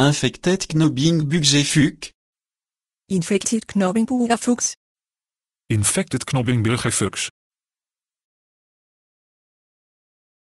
Infected knobbing Knobbingbuggefuchs. Infected knobbing Knobbingbuggefuchs. Infected knobbing Knobbingbuggefuchs.